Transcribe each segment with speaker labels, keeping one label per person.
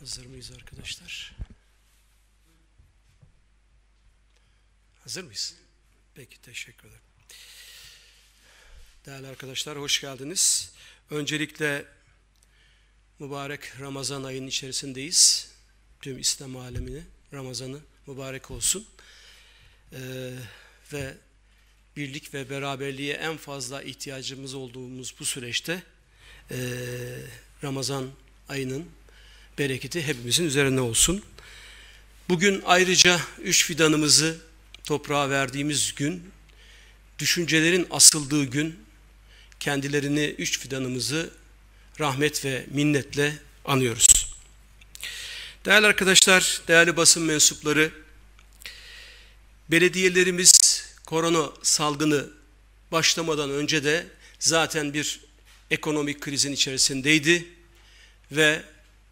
Speaker 1: Hazır mıyız arkadaşlar? Hazır mıyız? Peki teşekkür ederim. Değerli arkadaşlar hoş geldiniz. Öncelikle mübarek Ramazan ayının içerisindeyiz. Tüm İslam alemini Ramazan'ı mübarek olsun. Ee, ve birlik ve beraberliğe en fazla ihtiyacımız olduğumuz bu süreçte e, Ramazan ayının bereketi hepimizin üzerine olsun. Bugün ayrıca üç fidanımızı toprağa verdiğimiz gün, düşüncelerin asıldığı gün, kendilerini üç fidanımızı rahmet ve minnetle anıyoruz. Değerli arkadaşlar, değerli basın mensupları, belediyelerimiz korona salgını başlamadan önce de zaten bir ekonomik krizin içerisindeydi ve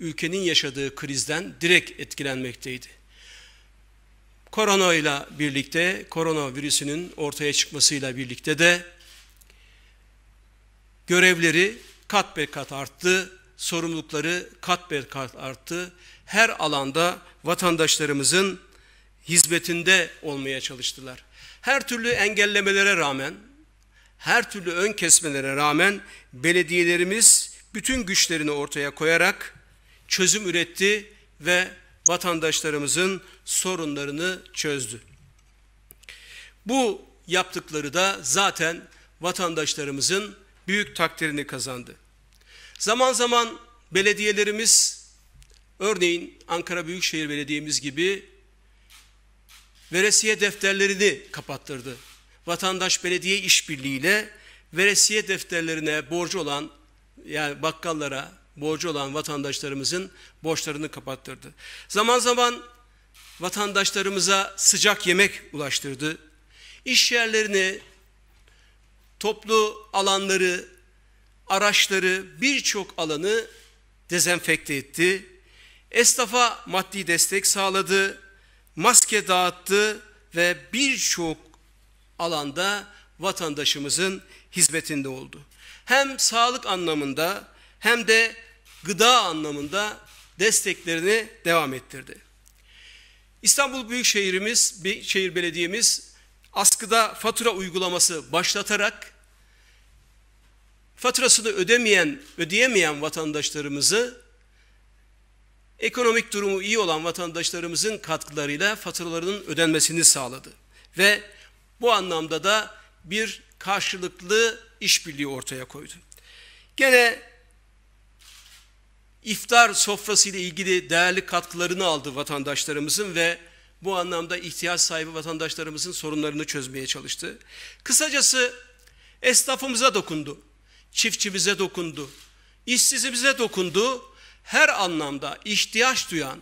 Speaker 1: ülkenin yaşadığı krizden direkt etkilenmekteydi. Korona ile birlikte, korona virüsünün ortaya çıkmasıyla birlikte de görevleri kat be kat arttı, sorumlulukları kat be kat arttı. Her alanda vatandaşlarımızın hizmetinde olmaya çalıştılar. Her türlü engellemelere rağmen, her türlü ön kesmelere rağmen belediyelerimiz bütün güçlerini ortaya koyarak çözüm üretti ve vatandaşlarımızın sorunlarını çözdü. Bu yaptıkları da zaten vatandaşlarımızın büyük takdirini kazandı. Zaman zaman belediyelerimiz örneğin Ankara Büyükşehir Belediyemiz gibi veresiye defterlerini kapattırdı. Vatandaş belediye işbirliğiyle veresiye defterlerine borcu olan yani bakkallara, borcu olan vatandaşlarımızın borçlarını kapattırdı. Zaman zaman vatandaşlarımıza sıcak yemek ulaştırdı. İş yerlerini, toplu alanları, araçları, birçok alanı dezenfekte etti. Esnafa maddi destek sağladı, maske dağıttı ve birçok alanda vatandaşımızın hizmetinde oldu. Hem sağlık anlamında hem de gıda anlamında desteklerini devam ettirdi. İstanbul Büyükşehir'imiz, Büyükşehir Belediye'miz askıda fatura uygulaması başlatarak faturasını ödemeyen, ödeyemeyen vatandaşlarımızı ekonomik durumu iyi olan vatandaşlarımızın katkılarıyla faturalarının ödenmesini sağladı. Ve bu anlamda da bir karşılıklı işbirliği ortaya koydu. Gene iftar sofrası ile ilgili değerli katkılarını aldı vatandaşlarımızın ve bu anlamda ihtiyaç sahibi vatandaşlarımızın sorunlarını çözmeye çalıştı. Kısacası esnafımıza dokundu, çiftçimize dokundu, işsizimize dokundu. Her anlamda ihtiyaç duyan,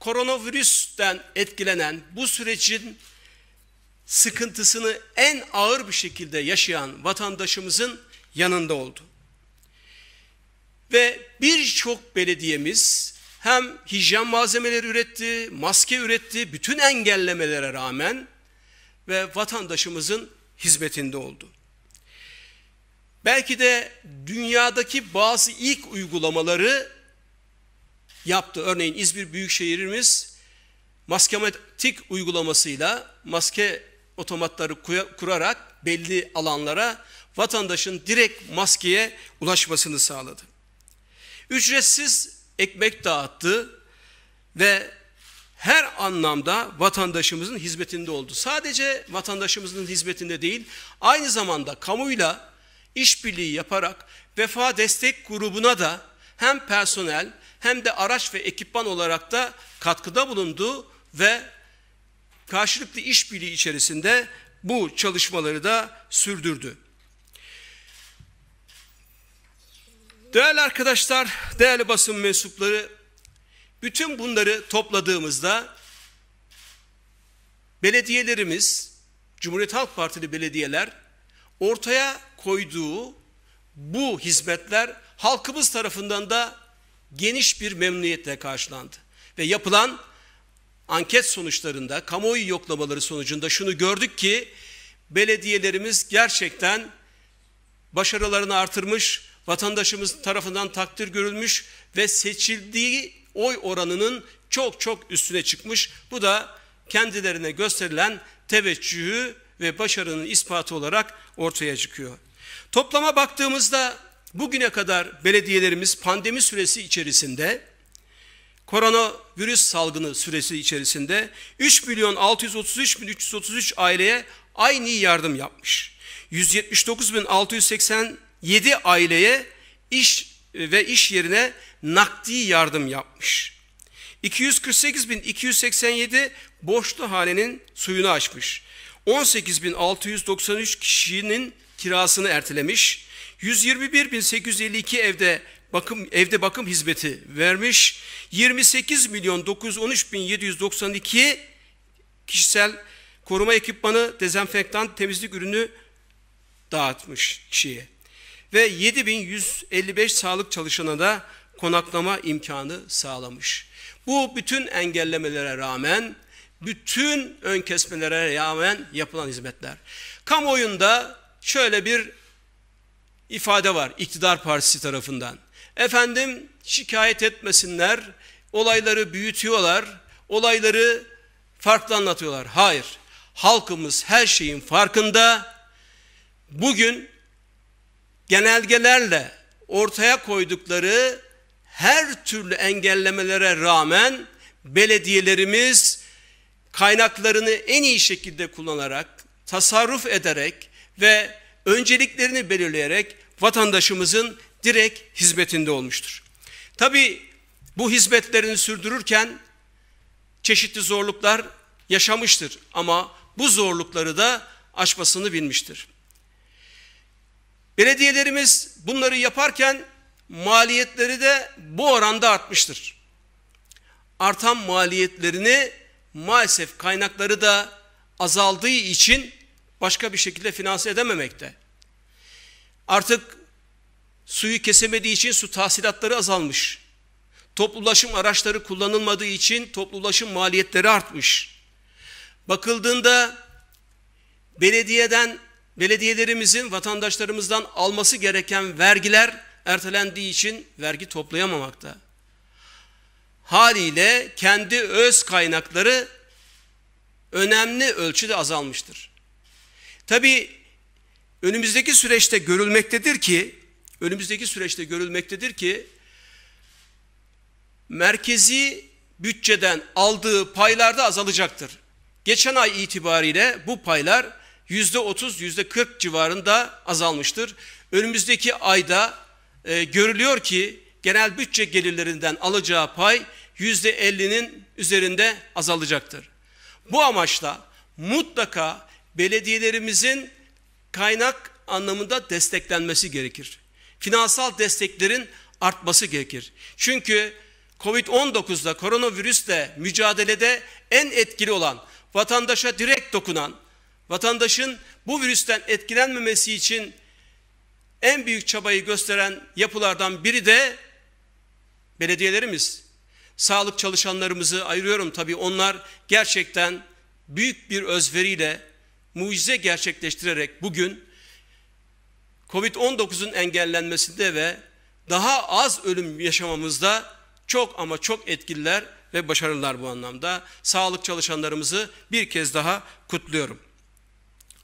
Speaker 1: koronavirüsten etkilenen bu sürecin sıkıntısını en ağır bir şekilde yaşayan vatandaşımızın yanında oldu. Ve birçok belediyemiz hem hijyen malzemeleri üretti, maske üretti, bütün engellemelere rağmen ve vatandaşımızın hizmetinde oldu. Belki de dünyadaki bazı ilk uygulamaları yaptı. Örneğin İzmir Büyükşehir'imiz maskematik uygulamasıyla maske otomatları kurarak belli alanlara vatandaşın direkt maskeye ulaşmasını sağladı. Ücretsiz ekmek dağıttı ve her anlamda vatandaşımızın hizmetinde oldu. Sadece vatandaşımızın hizmetinde değil, aynı zamanda kamuyla işbirliği yaparak vefa destek grubuna da hem personel hem de araç ve ekipman olarak da katkıda bulundu ve karşılıklı işbirliği içerisinde bu çalışmaları da sürdürdü. Değerli arkadaşlar, değerli basın mensupları, bütün bunları topladığımızda belediyelerimiz, Cumhuriyet Halk Partili belediyeler ortaya koyduğu bu hizmetler halkımız tarafından da geniş bir memnuniyetle karşılandı. Ve yapılan anket sonuçlarında, kamuoyu yoklamaları sonucunda şunu gördük ki belediyelerimiz gerçekten başarılarını artırmış, vatandaşımız tarafından takdir görülmüş ve seçildiği oy oranının çok çok üstüne çıkmış. Bu da kendilerine gösterilen teveccühü ve başarının ispatı olarak ortaya çıkıyor. Toplama baktığımızda bugüne kadar belediyelerimiz pandemi süresi içerisinde koronavirüs salgını süresi içerisinde 3 milyon 633 bin 333 aileye aynı yardım yapmış. 179 bin 680 yedi aileye iş e, ve iş yerine nakdi yardım yapmış. 248.287 borçlu hanenin suyunu açmış. 18.693 kişinin kirasını ertelemiş. 121.852 evde bakım evde bakım hizmeti vermiş. 28 milyon 913 bin 792 kişisel koruma ekipmanı, dezenfektan, temizlik ürünü dağıtmış kişiye ve 7155 sağlık çalışanına da konaklama imkanı sağlamış. Bu bütün engellemelere rağmen, bütün ön kesmelere rağmen yapılan hizmetler. Kamuoyunda şöyle bir ifade var iktidar partisi tarafından. Efendim şikayet etmesinler, olayları büyütüyorlar, olayları farklı anlatıyorlar. Hayır, halkımız her şeyin farkında. Bugün genelgelerle ortaya koydukları her türlü engellemelere rağmen belediyelerimiz kaynaklarını en iyi şekilde kullanarak, tasarruf ederek ve önceliklerini belirleyerek vatandaşımızın direkt hizmetinde olmuştur. Tabi bu hizmetlerini sürdürürken çeşitli zorluklar yaşamıştır ama bu zorlukları da aşmasını bilmiştir. Belediyelerimiz bunları yaparken maliyetleri de bu oranda artmıştır. Artan maliyetlerini maalesef kaynakları da azaldığı için başka bir şekilde finanse edememekte. Artık suyu kesemediği için su tahsilatları azalmış. Toplulaşım araçları kullanılmadığı için toplulaşım maliyetleri artmış. Bakıldığında belediyeden belediyelerimizin vatandaşlarımızdan alması gereken vergiler ertelendiği için vergi toplayamamakta. Haliyle kendi öz kaynakları önemli ölçüde azalmıştır. Tabi önümüzdeki süreçte görülmektedir ki, önümüzdeki süreçte görülmektedir ki, merkezi bütçeden aldığı paylarda azalacaktır. Geçen ay itibariyle bu paylar yüzde otuz, yüzde kırk civarında azalmıştır. Önümüzdeki ayda e, görülüyor ki genel bütçe gelirlerinden alacağı pay yüzde ellinin üzerinde azalacaktır. Bu amaçla mutlaka belediyelerimizin kaynak anlamında desteklenmesi gerekir. Finansal desteklerin artması gerekir. Çünkü Covid-19'da koronavirüsle mücadelede en etkili olan vatandaşa direkt dokunan vatandaşın bu virüsten etkilenmemesi için en büyük çabayı gösteren yapılardan biri de belediyelerimiz. Sağlık çalışanlarımızı ayırıyorum tabii onlar gerçekten büyük bir özveriyle mucize gerçekleştirerek bugün Covid-19'un engellenmesinde ve daha az ölüm yaşamamızda çok ama çok etkililer ve başarılılar bu anlamda. Sağlık çalışanlarımızı bir kez daha kutluyorum.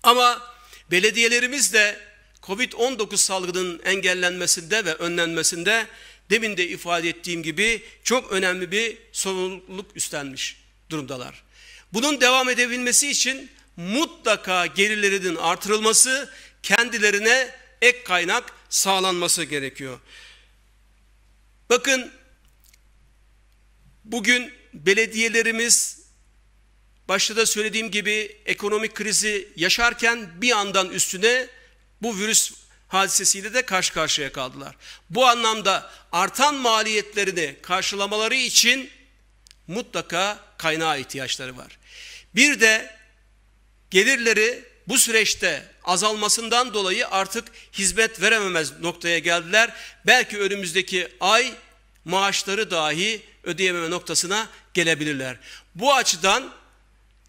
Speaker 1: Ama belediyelerimiz de Covid-19 salgının engellenmesinde ve önlenmesinde demin de ifade ettiğim gibi çok önemli bir sorumluluk üstlenmiş durumdalar. Bunun devam edebilmesi için mutlaka gelirlerinin artırılması, kendilerine ek kaynak sağlanması gerekiyor. Bakın bugün belediyelerimiz başta da söylediğim gibi ekonomik krizi yaşarken bir andan üstüne bu virüs hadisesiyle de karşı karşıya kaldılar. Bu anlamda artan maliyetlerini karşılamaları için mutlaka kaynağa ihtiyaçları var. Bir de gelirleri bu süreçte azalmasından dolayı artık hizmet verememez noktaya geldiler. Belki önümüzdeki ay maaşları dahi ödeyememe noktasına gelebilirler. Bu açıdan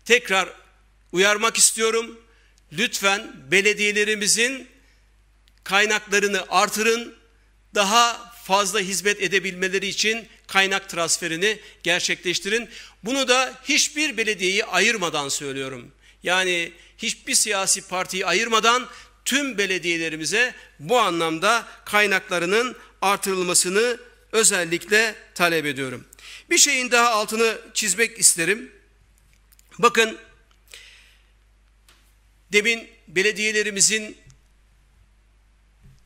Speaker 1: tekrar uyarmak istiyorum. Lütfen belediyelerimizin kaynaklarını artırın. Daha fazla hizmet edebilmeleri için kaynak transferini gerçekleştirin. Bunu da hiçbir belediyeyi ayırmadan söylüyorum. Yani hiçbir siyasi partiyi ayırmadan tüm belediyelerimize bu anlamda kaynaklarının artırılmasını özellikle talep ediyorum. Bir şeyin daha altını çizmek isterim. Bakın demin belediyelerimizin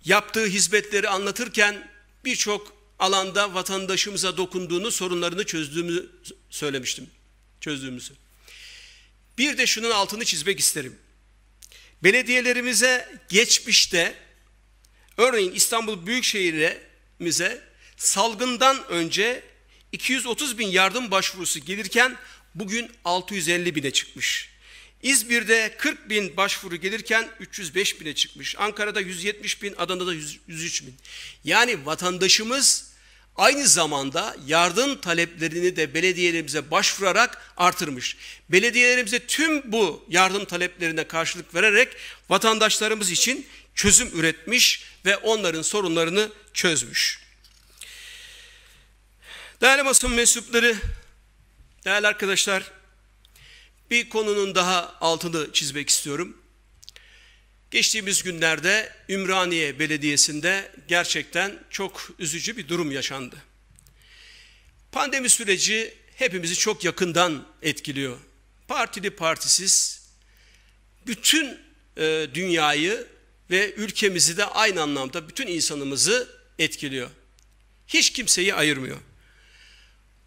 Speaker 1: yaptığı hizmetleri anlatırken birçok alanda vatandaşımıza dokunduğunu, sorunlarını çözdüğümüzü söylemiştim. Çözdüğümüzü. Bir de şunun altını çizmek isterim. Belediyelerimize geçmişte örneğin İstanbul Büyükşehir'imize salgından önce 230 bin yardım başvurusu gelirken bugün 650 bine çıkmış. İzmir'de 40 bin başvuru gelirken 305 bine çıkmış. Ankara'da 170 bin, Adana'da 103 bin. Yani vatandaşımız aynı zamanda yardım taleplerini de belediyelerimize başvurarak artırmış. Belediyelerimize tüm bu yardım taleplerine karşılık vererek vatandaşlarımız için çözüm üretmiş ve onların sorunlarını çözmüş. Değerli basın mensupları Değerli arkadaşlar, bir konunun daha altını çizmek istiyorum. Geçtiğimiz günlerde Ümraniye Belediyesi'nde gerçekten çok üzücü bir durum yaşandı. Pandemi süreci hepimizi çok yakından etkiliyor. Partili partisiz bütün e, dünyayı ve ülkemizi de aynı anlamda bütün insanımızı etkiliyor. Hiç kimseyi ayırmıyor.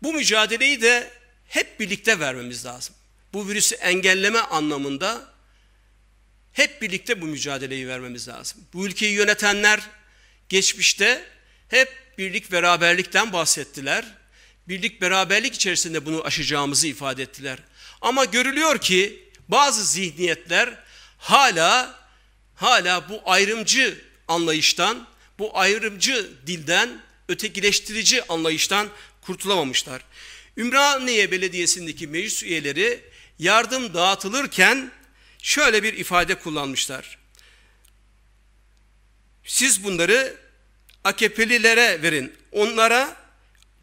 Speaker 1: Bu mücadeleyi de hep birlikte vermemiz lazım. Bu virüsü engelleme anlamında hep birlikte bu mücadeleyi vermemiz lazım. Bu ülkeyi yönetenler geçmişte hep birlik beraberlikten bahsettiler. Birlik beraberlik içerisinde bunu aşacağımızı ifade ettiler. Ama görülüyor ki bazı zihniyetler hala hala bu ayrımcı anlayıştan, bu ayrımcı dilden, ötekileştirici anlayıştan kurtulamamışlar. Ümraniye Belediyesi'ndeki meclis üyeleri yardım dağıtılırken şöyle bir ifade kullanmışlar. Siz bunları AKP'lilere verin. Onlara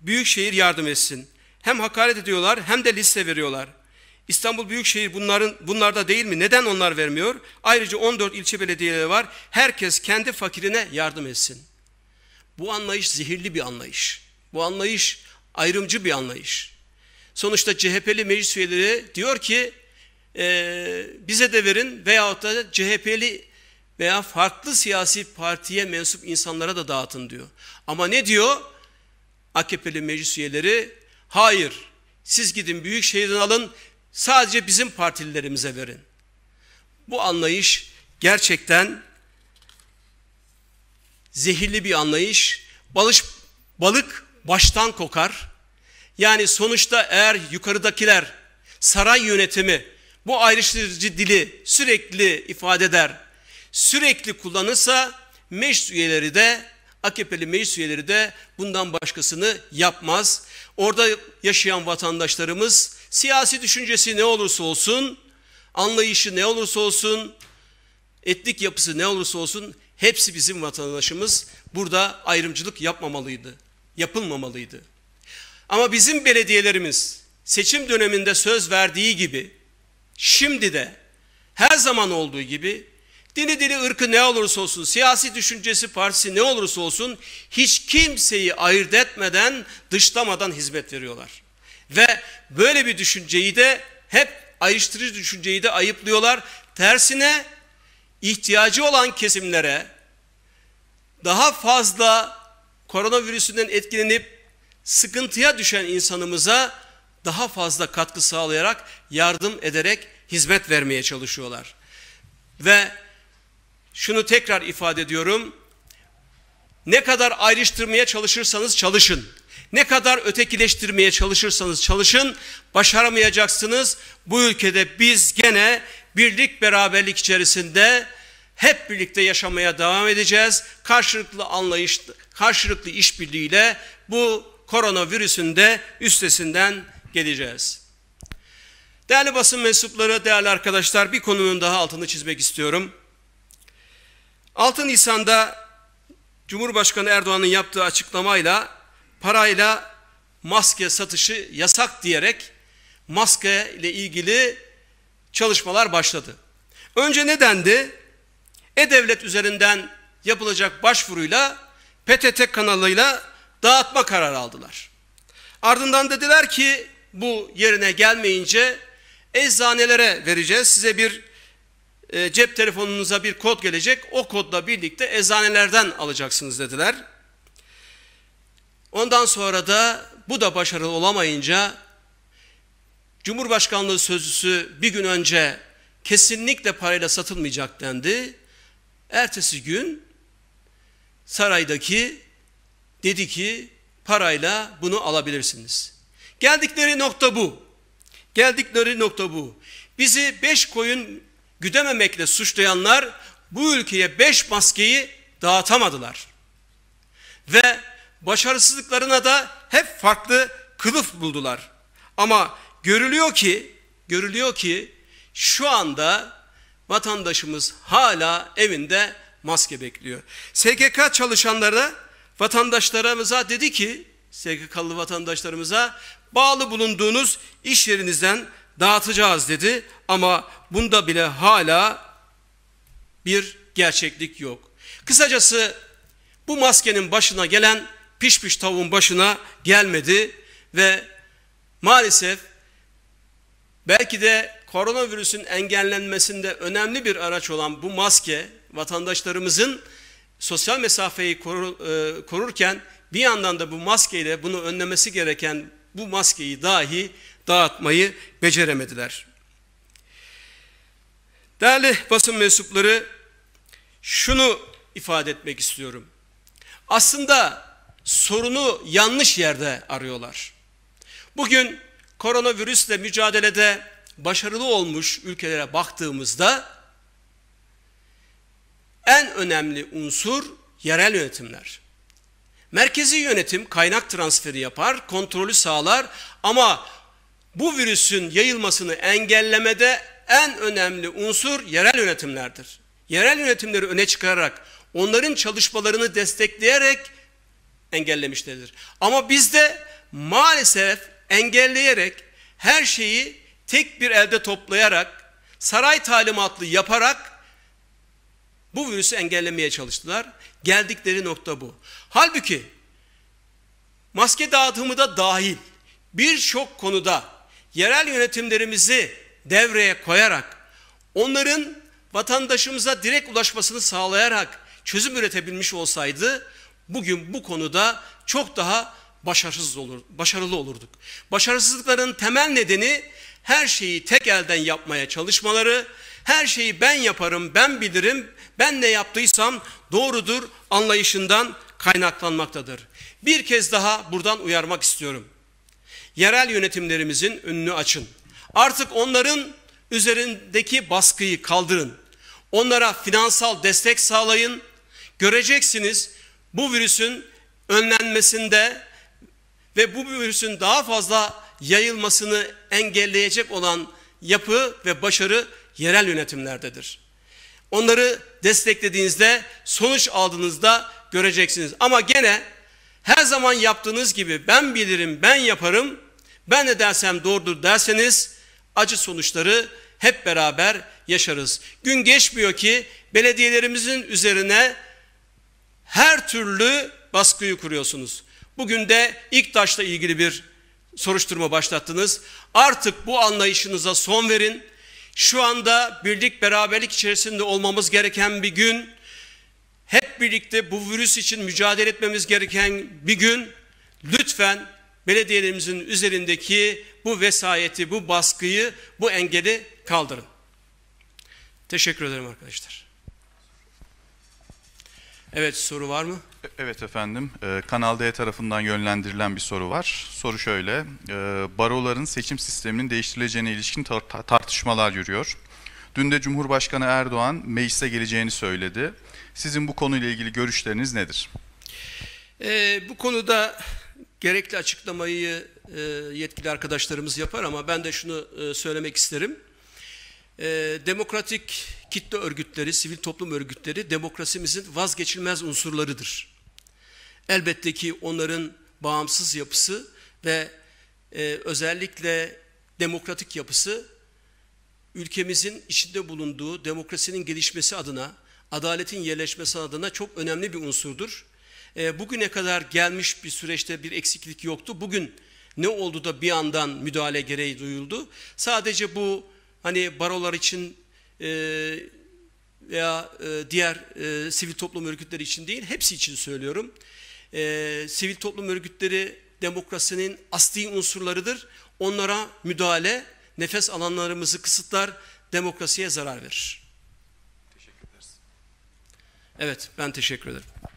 Speaker 1: Büyükşehir yardım etsin. Hem hakaret ediyorlar hem de liste veriyorlar. İstanbul Büyükşehir bunların bunlarda değil mi? Neden onlar vermiyor? Ayrıca 14 ilçe belediyeleri var. Herkes kendi fakirine yardım etsin. Bu anlayış zehirli bir anlayış. Bu anlayış ayrımcı bir anlayış. Sonuçta CHP'li meclis üyeleri diyor ki e, bize de verin veyahut da CHP'li veya farklı siyasi partiye mensup insanlara da dağıtın diyor. Ama ne diyor? AKP'li meclis üyeleri hayır siz gidin büyük şehirden alın sadece bizim partililerimize verin. Bu anlayış gerçekten zehirli bir anlayış. Balış, balık baştan kokar. Yani sonuçta eğer yukarıdakiler saray yönetimi bu ayrıştırıcı dili sürekli ifade eder, sürekli kullanırsa meclis üyeleri de AKP'li meclis üyeleri de bundan başkasını yapmaz. Orada yaşayan vatandaşlarımız siyasi düşüncesi ne olursa olsun, anlayışı ne olursa olsun, etnik yapısı ne olursa olsun hepsi bizim vatandaşımız. Burada ayrımcılık yapmamalıydı yapılmamalıydı. Ama bizim belediyelerimiz seçim döneminde söz verdiği gibi şimdi de her zaman olduğu gibi dini dili ırkı ne olursa olsun, siyasi düşüncesi partisi ne olursa olsun hiç kimseyi ayırt etmeden, dışlamadan hizmet veriyorlar. Ve böyle bir düşünceyi de hep ayrıştırıcı düşünceyi de ayıplıyorlar. Tersine ihtiyacı olan kesimlere daha fazla koronavirüsünden etkilenip sıkıntıya düşen insanımıza daha fazla katkı sağlayarak, yardım ederek hizmet vermeye çalışıyorlar. Ve şunu tekrar ifade ediyorum. Ne kadar ayrıştırmaya çalışırsanız çalışın. Ne kadar ötekileştirmeye çalışırsanız çalışın, başaramayacaksınız. Bu ülkede biz gene birlik beraberlik içerisinde hep birlikte yaşamaya devam edeceğiz. Karşılıklı anlayışlı karşılıklı işbirliğiyle bu koronavirüsün de üstesinden geleceğiz. Değerli basın mensupları, değerli arkadaşlar bir konunun daha altını çizmek istiyorum. 6 Nisan'da Cumhurbaşkanı Erdoğan'ın yaptığı açıklamayla parayla maske satışı yasak diyerek maske ile ilgili çalışmalar başladı. Önce nedendi? E-Devlet üzerinden yapılacak başvuruyla PTT kanalıyla dağıtma kararı aldılar. Ardından dediler ki bu yerine gelmeyince eczanelere vereceğiz. Size bir e, cep telefonunuza bir kod gelecek. O kodla birlikte eczanelerden alacaksınız dediler. Ondan sonra da bu da başarılı olamayınca Cumhurbaşkanlığı sözcüsü bir gün önce kesinlikle parayla satılmayacak dendi. Ertesi gün saraydaki dedi ki parayla bunu alabilirsiniz. Geldikleri nokta bu. Geldikleri nokta bu. Bizi beş koyun güdememekle suçlayanlar bu ülkeye beş maskeyi dağıtamadılar. Ve başarısızlıklarına da hep farklı kılıf buldular. Ama görülüyor ki, görülüyor ki şu anda vatandaşımız hala evinde maske bekliyor. SGK çalışanlara, vatandaşlarımıza dedi ki, SGK'lı vatandaşlarımıza bağlı bulunduğunuz iş yerinizden dağıtacağız dedi. Ama bunda bile hala bir gerçeklik yok. Kısacası bu maskenin başına gelen piş piş tavuğun başına gelmedi ve maalesef belki de koronavirüsün engellenmesinde önemli bir araç olan bu maske vatandaşlarımızın sosyal mesafeyi koru, e, korurken bir yandan da bu maskeyle bunu önlemesi gereken bu maskeyi dahi dağıtmayı beceremediler. Değerli basın mensupları şunu ifade etmek istiyorum. Aslında sorunu yanlış yerde arıyorlar. Bugün koronavirüsle mücadelede başarılı olmuş ülkelere baktığımızda en önemli unsur yerel yönetimler. Merkezi yönetim kaynak transferi yapar, kontrolü sağlar ama bu virüsün yayılmasını engellemede en önemli unsur yerel yönetimlerdir. Yerel yönetimleri öne çıkararak, onların çalışmalarını destekleyerek engellemişlerdir. Ama bizde maalesef engelleyerek her şeyi tek bir elde toplayarak, saray talimatlı yaparak bu virüsü engellemeye çalıştılar. Geldikleri nokta bu. Halbuki maske dağıtımı da dahil birçok konuda yerel yönetimlerimizi devreye koyarak onların vatandaşımıza direkt ulaşmasını sağlayarak çözüm üretebilmiş olsaydı bugün bu konuda çok daha başarısız olur, başarılı olurduk. Başarısızlıkların temel nedeni her şeyi tek elden yapmaya çalışmaları, her şeyi ben yaparım, ben bilirim ben ne yaptıysam doğrudur anlayışından kaynaklanmaktadır. Bir kez daha buradan uyarmak istiyorum. Yerel yönetimlerimizin önünü açın. Artık onların üzerindeki baskıyı kaldırın. Onlara finansal destek sağlayın. Göreceksiniz bu virüsün önlenmesinde ve bu virüsün daha fazla yayılmasını engelleyecek olan yapı ve başarı yerel yönetimlerdedir. Onları desteklediğinizde, sonuç aldığınızda göreceksiniz. Ama gene her zaman yaptığınız gibi ben bilirim, ben yaparım, ben ne dersem doğrudur derseniz acı sonuçları hep beraber yaşarız. Gün geçmiyor ki belediyelerimizin üzerine her türlü baskıyı kuruyorsunuz. Bugün de ilk taşla ilgili bir soruşturma başlattınız. Artık bu anlayışınıza son verin şu anda birlik beraberlik içerisinde olmamız gereken bir gün, hep birlikte bu virüs için mücadele etmemiz gereken bir gün, lütfen belediyelerimizin üzerindeki bu vesayeti, bu baskıyı, bu engeli kaldırın. Teşekkür ederim arkadaşlar. Evet soru var mı? E, evet efendim. Ee, Kanal D tarafından yönlendirilen bir soru var. Soru şöyle. E, baroların seçim sisteminin değiştirileceğine ilişkin tar tartışmalar yürüyor. Dün de Cumhurbaşkanı Erdoğan meclise geleceğini söyledi. Sizin bu konuyla ilgili görüşleriniz nedir? E, bu konuda gerekli açıklamayı e, yetkili arkadaşlarımız yapar ama ben de şunu e, söylemek isterim. E, demokratik kitle örgütleri, sivil toplum örgütleri demokrasimizin vazgeçilmez unsurlarıdır. Elbette ki onların bağımsız yapısı ve e, özellikle demokratik yapısı ülkemizin içinde bulunduğu demokrasinin gelişmesi adına, adaletin yerleşmesi adına çok önemli bir unsurdur. E, bugüne kadar gelmiş bir süreçte bir eksiklik yoktu. Bugün ne oldu da bir yandan müdahale gereği duyuldu? Sadece bu hani barolar için e, veya e, diğer e, sivil toplum örgütleri için değil, hepsi için söylüyorum. E, sivil toplum örgütleri demokrasinin asli unsurlarıdır. Onlara müdahale, nefes alanlarımızı kısıtlar, demokrasiye zarar verir. Teşekkür ederiz. Evet, ben teşekkür ederim.